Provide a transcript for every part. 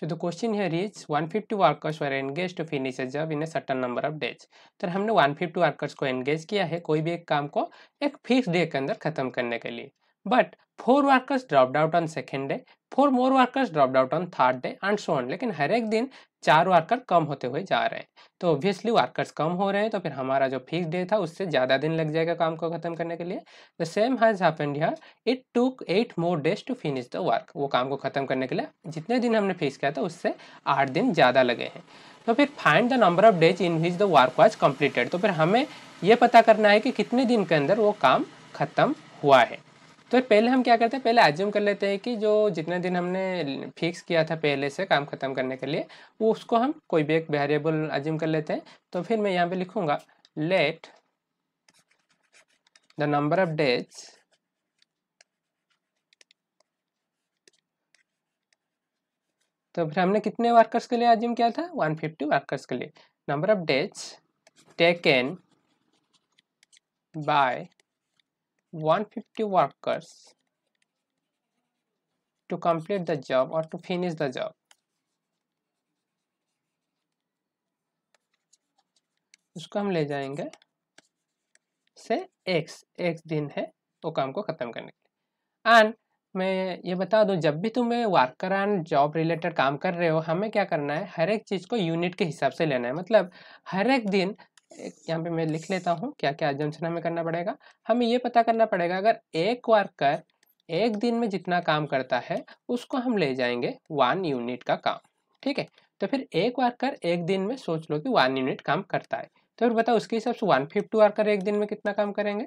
So the question here is 150 workers were engage to finish a job in a certain number of days तो हमने 150 workers को engage किया है कोई भी एक काम को एक फिक्स डे के अंदर खत्म करने के लिए but four workers dropped out on second day four more workers drop out on third day and so on लेकिन हर एक दिन चार वर्कर कम होते हुए जा रहे हैं तो ऑब्वियसली वर्कर्स कम हो रहे हैं तो फिर हमारा जो फिक्स डे था उससे ज़्यादा दिन लग जाएगा काम को खत्म करने के लिए the same has happened here it took eight more days to finish the work वो काम को खत्म करने के लिए जितने दिन हमने फिक्स किया था उससे आठ दिन ज़्यादा लगे हैं तो फिर find the number of days in which the work was completed तो फिर हमें ये पता करना है कि कितने दिन के अंदर वो काम खत्म हुआ है तो पहले हम क्या करते हैं पहले एज्यूम कर लेते हैं कि जो जितने दिन हमने फिक्स किया था पहले से काम ख़त्म करने के लिए वो उसको हम कोई भी एक वेरिएबल एज्यूम कर लेते हैं तो फिर मैं यहाँ पे लिखूंगा let the number of days तो फिर हमने कितने वर्कर्स के लिए एज्यूम किया था 150 वर्कर्स के लिए number of days taken by 150 workers to complete the job or to finish the job. उसको हम ले जाएंगे से x x दिन है वो तो काम को ख़त्म करने के लिए एंड मैं ये बता दूं जब भी तुम्हें वर्कर एंड जॉब रिलेटेड काम कर रहे हो हमें क्या करना है हर एक चीज़ को यूनिट के हिसाब से लेना है मतलब हर एक दिन यहाँ पे मैं लिख लेता हूँ क्या क्या एजम्पन में करना पड़ेगा हमें ये पता करना पड़ेगा अगर एक वर्कर एक दिन में जितना काम करता है उसको हम ले जाएंगे वन यूनिट का काम ठीक है तो फिर एक वर्कर एक दिन में सोच लो कि वन यूनिट काम करता है तो फिर बताओ उसके हिसाब से वन फिफ्टी वर्कर एक दिन में कितना काम करेंगे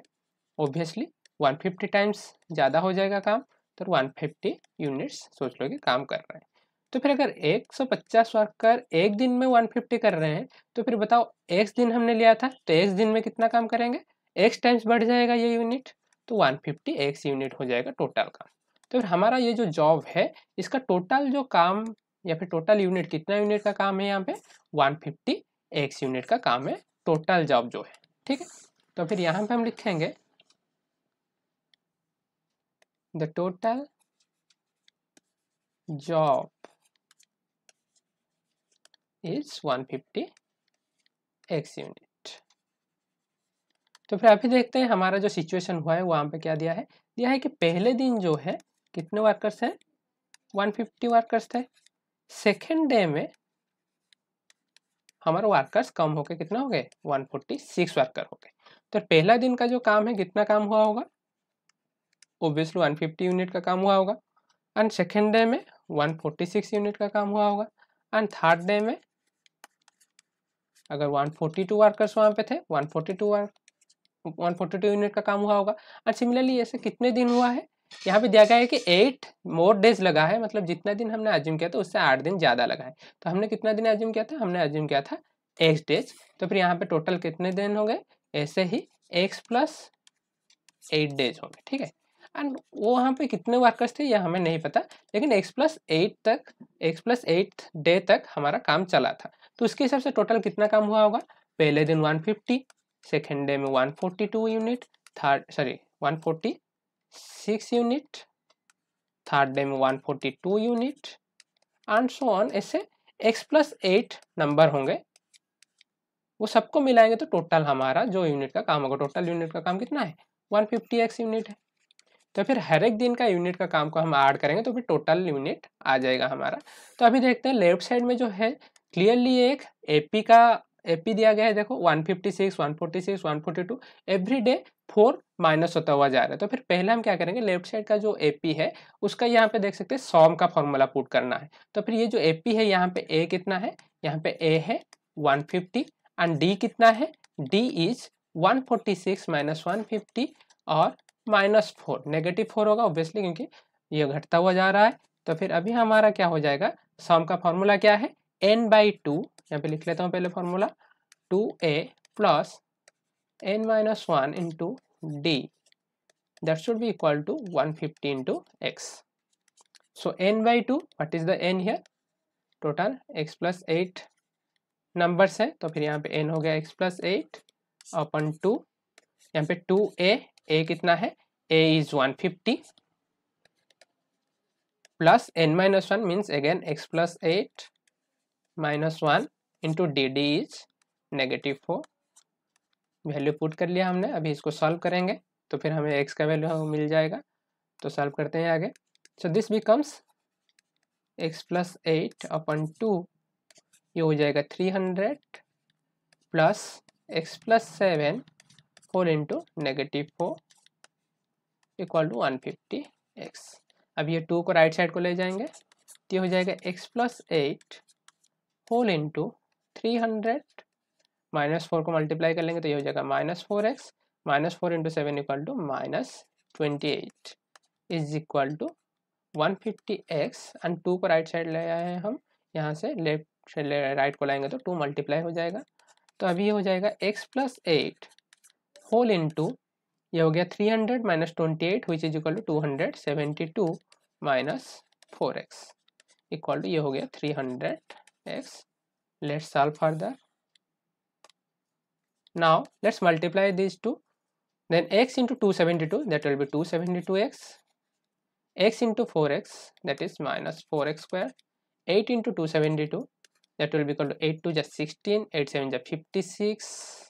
ऑब्वियसली वन फिफ्टी टाइम्स ज़्यादा हो जाएगा काम तो वन फिफ्टी यूनिट्स सोच लो कि काम कर रहे हैं तो फिर अगर 150 वर्क कर एक दिन में 150 कर रहे हैं तो फिर बताओ एक्स दिन हमने लिया था तो एक्स दिन में कितना काम करेंगे एक्स टाइम्स बढ़ जाएगा ये यूनिट तो 150 एक्स यूनिट हो जाएगा टोटल काम तो फिर हमारा ये जो जॉब है इसका टोटल जो काम या फिर टोटल यूनिट कितना यूनिट का काम है यहाँ पे वन एक्स यूनिट का काम है टोटल जॉब जो है ठीक है तो फिर यहाँ पे हम लिखेंगे the total job is 150 X unit तो फिर अभी देखते हैं हमारा जो सिचुएशन हुआ है वहां पे क्या दिया है दिया है कि पहले दिन जो है कितने वर्कर्स हैं 150 वर्कर्स थे सेकेंड डे में हमारे वर्कर्स कम होके कितना हो गए 146 वर्कर हो गए तो पहला दिन का जो काम है कितना काम हुआ होगा ओब्वियसली 150 यूनिट का काम हुआ होगा एंड सेकेंड डे में 146 यूनिट का काम हुआ होगा एंड थर्ड डे में अगर 142 वर्कर्स वहाँ पे थे 142 वर्क टू यूनिट का काम हुआ होगा और सिमिलरली ऐसे कितने दिन हुआ है यहाँ पे दिया गया है कि एट मोर डेज लगा है मतलब जितना दिन हमने एज्यूम किया था उससे आठ दिन ज़्यादा लगा है तो हमने कितना दिन एज्यूम किया था हमने एज्यूम किया था एक्स डेज तो फिर यहाँ पे टोटल कितने दिन हो गए ऐसे ही एक्स प्लस एट डेज होंगे ठीक है एंड वो वहाँ पे कितने वर्कर्स थे ये हमें नहीं पता लेकिन एक्स प्लस एट तक एक्स प्लस एट डे तक हमारा काम चला था तो उसके हिसाब से टोटल कितना काम हुआ होगा पहले दिन 150 सेकेंड डे में 142 unit third sorry six unit third day में 142 यूनिट एंड सो ऑन ऐसे एक्स प्लस एट नंबर होंगे वो सबको मिलाएंगे तो टोटल हमारा जो यूनिट का काम होगा टोटल यूनिट का काम कितना है 150x यूनिट है तो फिर हर एक दिन का यूनिट का काम को हम ऐड करेंगे तो फिर टोटल यूनिट आ जाएगा हमारा तो अभी देखते हैं लेफ्ट साइड में जो है क्लियरली एक एपी का एपी दिया गया है देखो 156, 146, 142 एवरी डे फोर माइनस होता हुआ जा रहा है तो फिर पहले हम क्या करेंगे लेफ्ट साइड का जो एपी है उसका यहाँ पे देख सकते हैं सॉम का फॉर्मूला पुट करना है तो फिर ये जो एपी है यहाँ पे ए कितना है यहाँ पे ए है 150 एंड डी कितना है D is 146 forty six minus one और माइनस फोर नेगेटिव फोर होगा ऑब्वियसली क्योंकि ये घटता हुआ जा रहा है तो फिर अभी हमारा क्या हो जाएगा सम का फॉर्मूला क्या है एन बाई टू यहाँ पे लिख लेता हूँ पहले formula two A plus N minus one into D that should be equal to one fifty into X so N by two what is the N here total X plus eight numbers है तो फिर यहाँ पे N हो गया X plus eight upon two यहाँ पे two A A कितना है A is 150 plus N minus one means again X plus eight minus one into D D is negative four value put कर लिया हमने अभी इसको सॉल्व करेंगे तो फिर हमें एक्स का वैल्यू मिल जाएगा तो सॉल्व करते हैं आगे so this becomes X plus eight upon two ये हो जाएगा three hundred plus X plus seven four into negative four equal to one fifty X अब ये टू को राइट साइड को ले जाएंगे तो ये हो जाएगा x plus eight whole into three hundred minus four को मल्टीप्लाई कर लेंगे तो ये हो जाएगा minus four X minus four into seven equal to minus twenty eight is equal to one fifty X and two को राइट साइड ले आए हैं हम यहाँ से लेफ्ट राइट को लाएंगे तो टू मल्टीप्लाई हो जाएगा तो अभी ये हो जाएगा x plus eight whole into you get 300 minus 28 which is equal to 272 minus 4x equal to you get 300x let's solve further now let's multiply these two then x into 272 that will be 272x x into 4x that is minus 4x square 8 into 272 that will be equal to 8 to just 16 8 7 just 56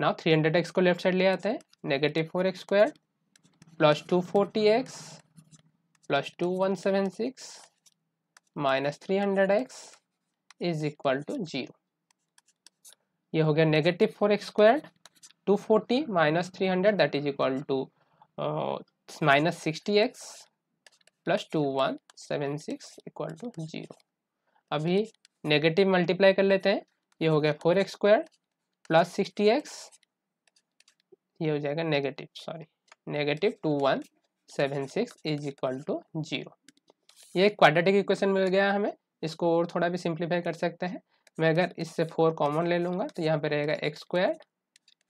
now three hundred x को left side ले आते हैं negative four x square plus two forty x plus two one seven six minus three hundred x is equal to zero ये हो गया negative four x square two forty minus three hundred that is equal to minus sixty x plus two one seven six equal to zero अभी negative multiply कर लेते हैं ये हो गया four x square plus sixty x ये हो जाएगा negative sorry negative two one seven six is equal to zero ये क्वाड्रेटिक इक्वेशन मिल गया हमें इसको और थोड़ा भी सिंप्लीफाई कर सकते हैं मैं अगर इससे फोर कॉमन ले लूँगा तो यहाँ पे रहेगा x square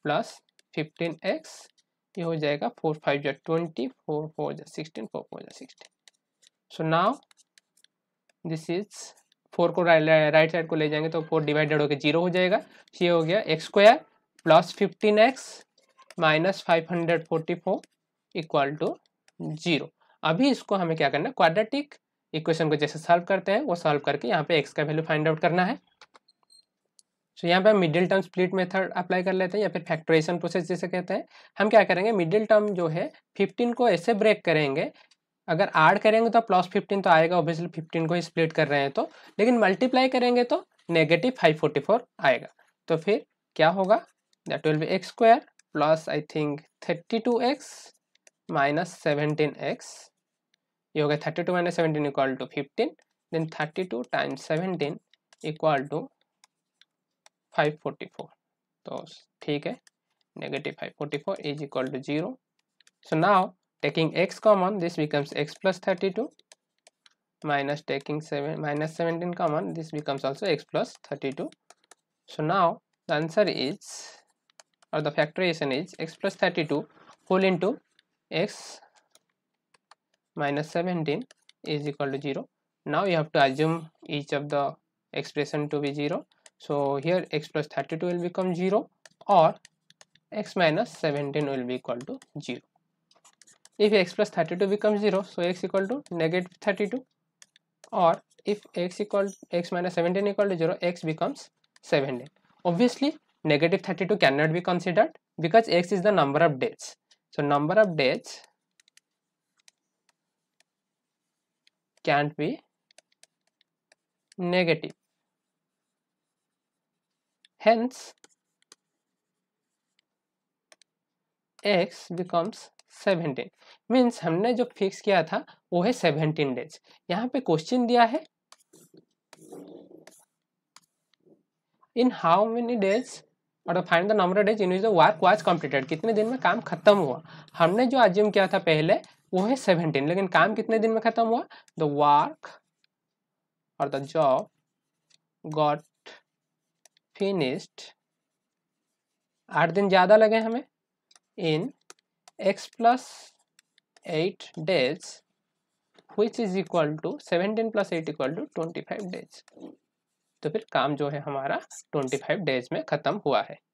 plus fifteen x ये हो जाएगा फोर फाइव जो ट्वेंटी फोर फोर जो सिक्सटीन फोर फोर जो sixteen so now this is four को राइट साइड को ले जाएंगे तो फोर डिवाइडेड होकर जीरो हो जाएगा ये हो गया x square plus fifteen x minus five hundred forty four equal to zero अभी इसको हमें क्या करना है क्वाड्रेटिक इक्वेशन को जैसे सॉल्व करते हैं वो सॉल्व करके यहाँ पे एक्स का वैल्यू फाइंड आउट करना है तो यहाँ पे हम middle term split method apply कर लेते हैं या फिर फैक्ट्रेशन प्रोसेस जैसे कहते हैं हम क्या करेंगे मिडिल टर्म जो है 15 को ऐसे ब्रेक करेंगे अगर ऐड करेंगे तो प्लस फिफ्टीन तो आएगा ऑब्वियसली फिफ्टीन को ही स्प्लिट कर रहे हैं तो लेकिन मल्टीप्लाई करेंगे तो नेगेटिव फाइव फोर्टी फोर आएगा तो फिर क्या होगा that will be x square plus I think thirty two x minus seventeen x ये हो गया thirty two minus seventeen equal to fifteen then thirty two times seventeen equal to five forty four तो ठीक है negative five forty four is equal to zero so now taking x common this becomes x plus 32 minus taking 7 minus 17 common this becomes also x plus 32 so now the answer is or the factorization is x plus 32 whole into x minus 17 is equal to 0 now you have to assume each of the expression to be 0 so here x plus 32 will become 0 or x minus 17 will be equal to 0 if x plus 32 becomes 0 so x equal to negative 32 or if x equal x minus 17 equal to 0 x becomes 17 obviously negative 32 cannot be considered because x is the number of days so number of days can't be negative hence x becomes seventeen means हमने जो fix किया था वो है seventeen days यहाँ पे question दिया है इन हाउ मेनी डेज और तो find the number of days in which the work was completed कितने दिन में काम खत्म हुआ हमने जो अज्यूम किया था पहले वो है सेवनटीन लेकिन काम कितने दिन में खत्म हुआ द वर्क और द जॉब गॉट फिनिश्ड आठ दिन ज़्यादा लगे हमें इन x plus 8 days which is equal to 17 plus 8 equal to 25 days तो फिर काम जो है हमारा 25 डेज में ख़त्म हुआ है